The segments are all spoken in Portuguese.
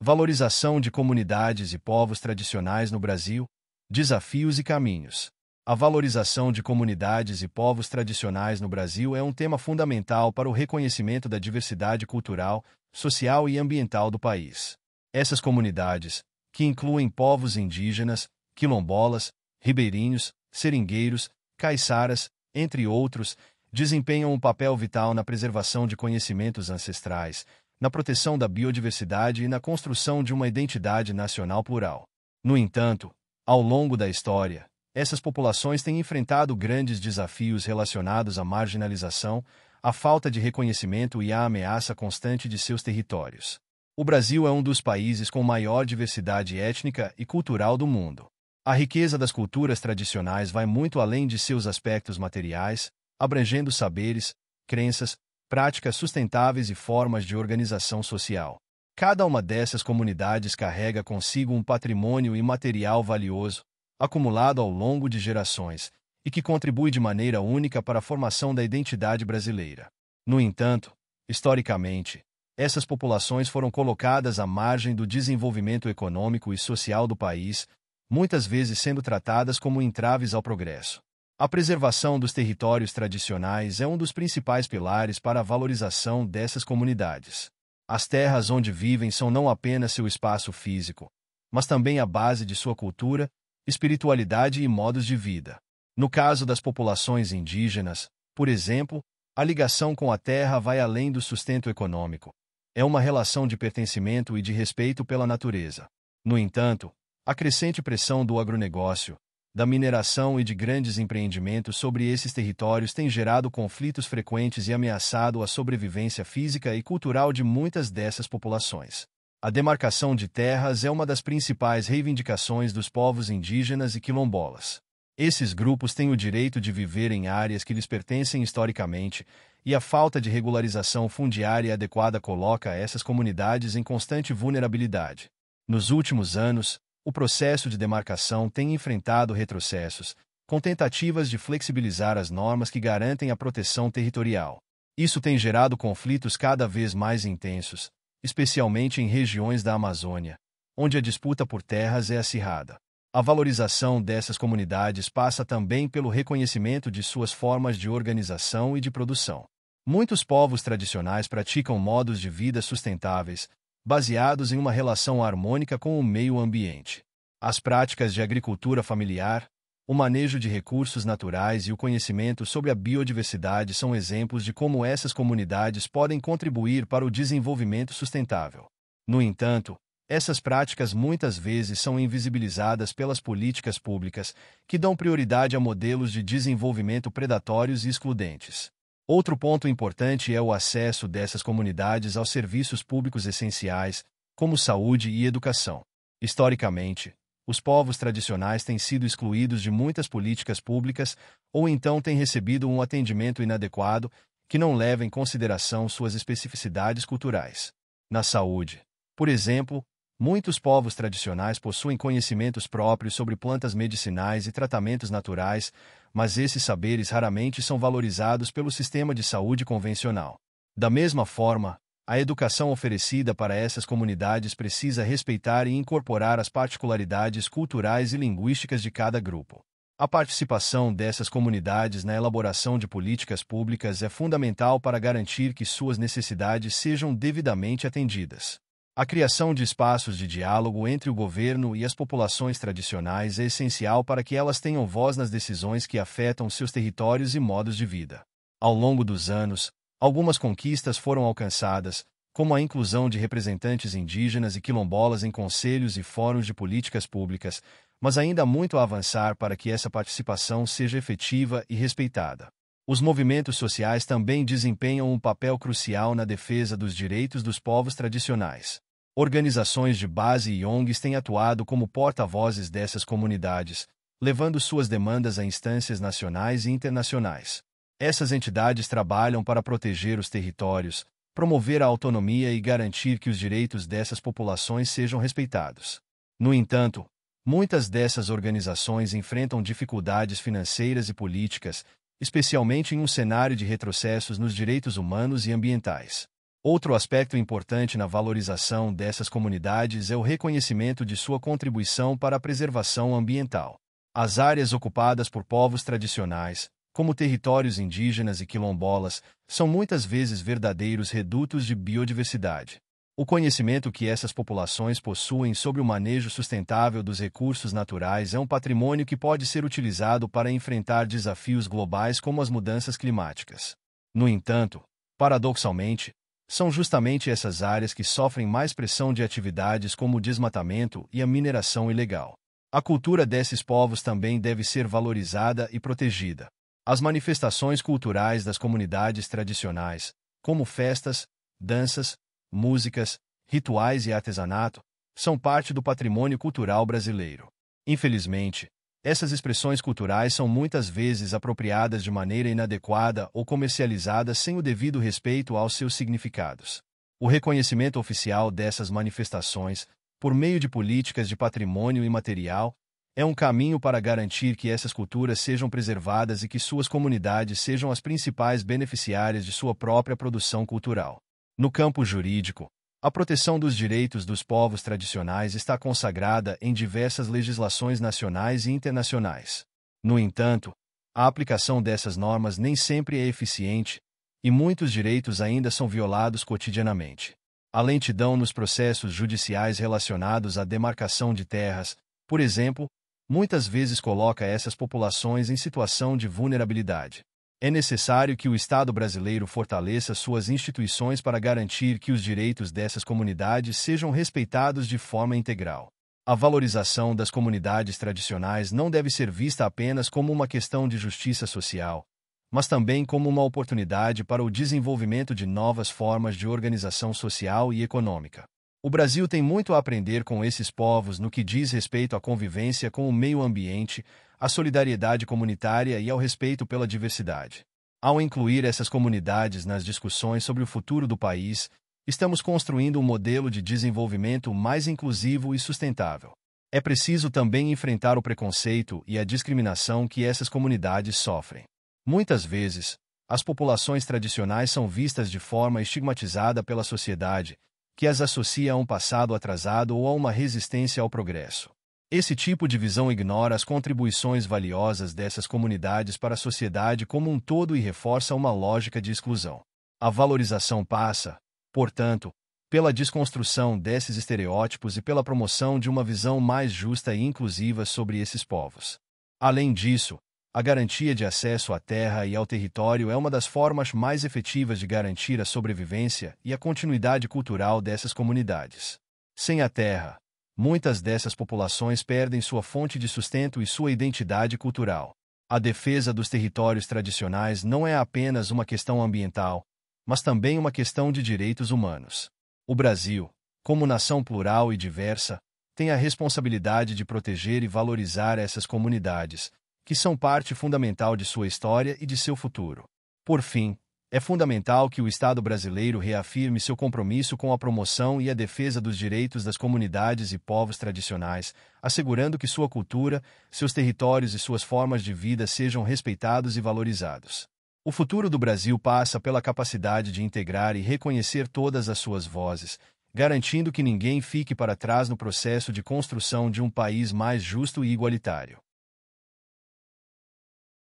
Valorização de comunidades e povos tradicionais no Brasil, desafios e caminhos. A valorização de comunidades e povos tradicionais no Brasil é um tema fundamental para o reconhecimento da diversidade cultural, social e ambiental do país. Essas comunidades, que incluem povos indígenas, quilombolas, ribeirinhos, seringueiros, caiçaras, entre outros, desempenham um papel vital na preservação de conhecimentos ancestrais, na proteção da biodiversidade e na construção de uma identidade nacional plural. No entanto, ao longo da história, essas populações têm enfrentado grandes desafios relacionados à marginalização, à falta de reconhecimento e à ameaça constante de seus territórios. O Brasil é um dos países com maior diversidade étnica e cultural do mundo. A riqueza das culturas tradicionais vai muito além de seus aspectos materiais, abrangendo saberes, crenças, práticas sustentáveis e formas de organização social. Cada uma dessas comunidades carrega consigo um patrimônio imaterial valioso, acumulado ao longo de gerações, e que contribui de maneira única para a formação da identidade brasileira. No entanto, historicamente, essas populações foram colocadas à margem do desenvolvimento econômico e social do país, muitas vezes sendo tratadas como entraves ao progresso. A preservação dos territórios tradicionais é um dos principais pilares para a valorização dessas comunidades. As terras onde vivem são não apenas seu espaço físico, mas também a base de sua cultura, espiritualidade e modos de vida. No caso das populações indígenas, por exemplo, a ligação com a terra vai além do sustento econômico. É uma relação de pertencimento e de respeito pela natureza. No entanto, a crescente pressão do agronegócio, da mineração e de grandes empreendimentos sobre esses territórios tem gerado conflitos frequentes e ameaçado a sobrevivência física e cultural de muitas dessas populações. A demarcação de terras é uma das principais reivindicações dos povos indígenas e quilombolas. Esses grupos têm o direito de viver em áreas que lhes pertencem historicamente, e a falta de regularização fundiária adequada coloca essas comunidades em constante vulnerabilidade. Nos últimos anos, o processo de demarcação tem enfrentado retrocessos, com tentativas de flexibilizar as normas que garantem a proteção territorial. Isso tem gerado conflitos cada vez mais intensos, especialmente em regiões da Amazônia, onde a disputa por terras é acirrada. A valorização dessas comunidades passa também pelo reconhecimento de suas formas de organização e de produção. Muitos povos tradicionais praticam modos de vida sustentáveis, baseados em uma relação harmônica com o meio ambiente. As práticas de agricultura familiar, o manejo de recursos naturais e o conhecimento sobre a biodiversidade são exemplos de como essas comunidades podem contribuir para o desenvolvimento sustentável. No entanto, essas práticas muitas vezes são invisibilizadas pelas políticas públicas, que dão prioridade a modelos de desenvolvimento predatórios e excludentes. Outro ponto importante é o acesso dessas comunidades aos serviços públicos essenciais, como saúde e educação. Historicamente, os povos tradicionais têm sido excluídos de muitas políticas públicas ou então têm recebido um atendimento inadequado que não leva em consideração suas especificidades culturais. Na saúde, por exemplo, muitos povos tradicionais possuem conhecimentos próprios sobre plantas medicinais e tratamentos naturais, mas esses saberes raramente são valorizados pelo sistema de saúde convencional. Da mesma forma, a educação oferecida para essas comunidades precisa respeitar e incorporar as particularidades culturais e linguísticas de cada grupo. A participação dessas comunidades na elaboração de políticas públicas é fundamental para garantir que suas necessidades sejam devidamente atendidas. A criação de espaços de diálogo entre o governo e as populações tradicionais é essencial para que elas tenham voz nas decisões que afetam seus territórios e modos de vida. Ao longo dos anos, algumas conquistas foram alcançadas, como a inclusão de representantes indígenas e quilombolas em conselhos e fóruns de políticas públicas, mas ainda há muito a avançar para que essa participação seja efetiva e respeitada. Os movimentos sociais também desempenham um papel crucial na defesa dos direitos dos povos tradicionais. Organizações de base e ONGs têm atuado como porta-vozes dessas comunidades, levando suas demandas a instâncias nacionais e internacionais. Essas entidades trabalham para proteger os territórios, promover a autonomia e garantir que os direitos dessas populações sejam respeitados. No entanto, muitas dessas organizações enfrentam dificuldades financeiras e políticas, especialmente em um cenário de retrocessos nos direitos humanos e ambientais. Outro aspecto importante na valorização dessas comunidades é o reconhecimento de sua contribuição para a preservação ambiental. As áreas ocupadas por povos tradicionais, como territórios indígenas e quilombolas, são muitas vezes verdadeiros redutos de biodiversidade. O conhecimento que essas populações possuem sobre o manejo sustentável dos recursos naturais é um patrimônio que pode ser utilizado para enfrentar desafios globais como as mudanças climáticas. No entanto, paradoxalmente, são justamente essas áreas que sofrem mais pressão de atividades como o desmatamento e a mineração ilegal. A cultura desses povos também deve ser valorizada e protegida. As manifestações culturais das comunidades tradicionais, como festas, danças, músicas, rituais e artesanato, são parte do patrimônio cultural brasileiro. Infelizmente, essas expressões culturais são muitas vezes apropriadas de maneira inadequada ou comercializadas sem o devido respeito aos seus significados. O reconhecimento oficial dessas manifestações, por meio de políticas de patrimônio imaterial, é um caminho para garantir que essas culturas sejam preservadas e que suas comunidades sejam as principais beneficiárias de sua própria produção cultural. No campo jurídico, a proteção dos direitos dos povos tradicionais está consagrada em diversas legislações nacionais e internacionais. No entanto, a aplicação dessas normas nem sempre é eficiente, e muitos direitos ainda são violados cotidianamente. A lentidão nos processos judiciais relacionados à demarcação de terras, por exemplo, muitas vezes coloca essas populações em situação de vulnerabilidade. É necessário que o Estado brasileiro fortaleça suas instituições para garantir que os direitos dessas comunidades sejam respeitados de forma integral. A valorização das comunidades tradicionais não deve ser vista apenas como uma questão de justiça social, mas também como uma oportunidade para o desenvolvimento de novas formas de organização social e econômica. O Brasil tem muito a aprender com esses povos no que diz respeito à convivência com o meio ambiente, à solidariedade comunitária e ao respeito pela diversidade. Ao incluir essas comunidades nas discussões sobre o futuro do país, estamos construindo um modelo de desenvolvimento mais inclusivo e sustentável. É preciso também enfrentar o preconceito e a discriminação que essas comunidades sofrem. Muitas vezes, as populações tradicionais são vistas de forma estigmatizada pela sociedade, que as associa a um passado atrasado ou a uma resistência ao progresso. Esse tipo de visão ignora as contribuições valiosas dessas comunidades para a sociedade como um todo e reforça uma lógica de exclusão. A valorização passa, portanto, pela desconstrução desses estereótipos e pela promoção de uma visão mais justa e inclusiva sobre esses povos. Além disso, a garantia de acesso à terra e ao território é uma das formas mais efetivas de garantir a sobrevivência e a continuidade cultural dessas comunidades. Sem a terra, muitas dessas populações perdem sua fonte de sustento e sua identidade cultural. A defesa dos territórios tradicionais não é apenas uma questão ambiental, mas também uma questão de direitos humanos. O Brasil, como nação plural e diversa, tem a responsabilidade de proteger e valorizar essas comunidades, que são parte fundamental de sua história e de seu futuro. Por fim, é fundamental que o Estado brasileiro reafirme seu compromisso com a promoção e a defesa dos direitos das comunidades e povos tradicionais, assegurando que sua cultura, seus territórios e suas formas de vida sejam respeitados e valorizados. O futuro do Brasil passa pela capacidade de integrar e reconhecer todas as suas vozes, garantindo que ninguém fique para trás no processo de construção de um país mais justo e igualitário.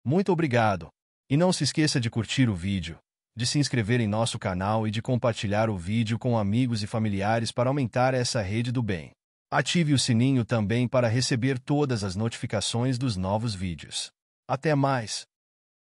Muito obrigado! E não se esqueça de curtir o vídeo, de se inscrever em nosso canal e de compartilhar o vídeo com amigos e familiares para aumentar essa rede do bem. Ative o sininho também para receber todas as notificações dos novos vídeos. Até mais!